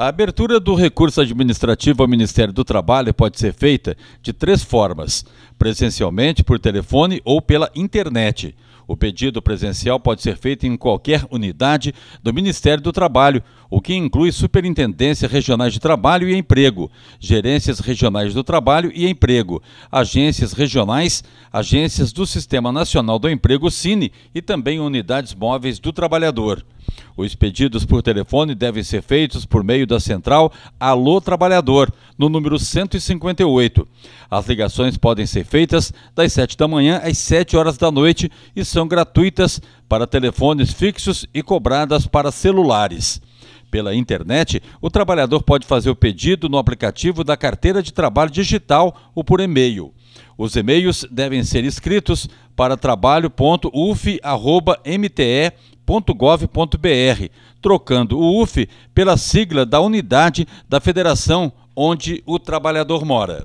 A abertura do recurso administrativo ao Ministério do Trabalho pode ser feita de três formas: presencialmente, por telefone ou pela internet. O pedido presencial pode ser feito em qualquer unidade do Ministério do Trabalho, o que inclui Superintendências Regionais de Trabalho e Emprego, Gerências Regionais do Trabalho e Emprego, agências regionais, agências do Sistema Nacional do Emprego, Cine, e também unidades móveis do trabalhador. Os pedidos por telefone devem ser feitos por meio da central Alô Trabalhador, no número 158. As ligações podem ser feitas das 7 da manhã às 7 horas da noite e são gratuitas para telefones fixos e cobradas para celulares. Pela internet, o trabalhador pode fazer o pedido no aplicativo da Carteira de Trabalho Digital ou por e-mail. Os e-mails devem ser escritos para trabalho.uf.mte uf.gov.br, trocando o UF pela sigla da unidade da federação onde o trabalhador mora.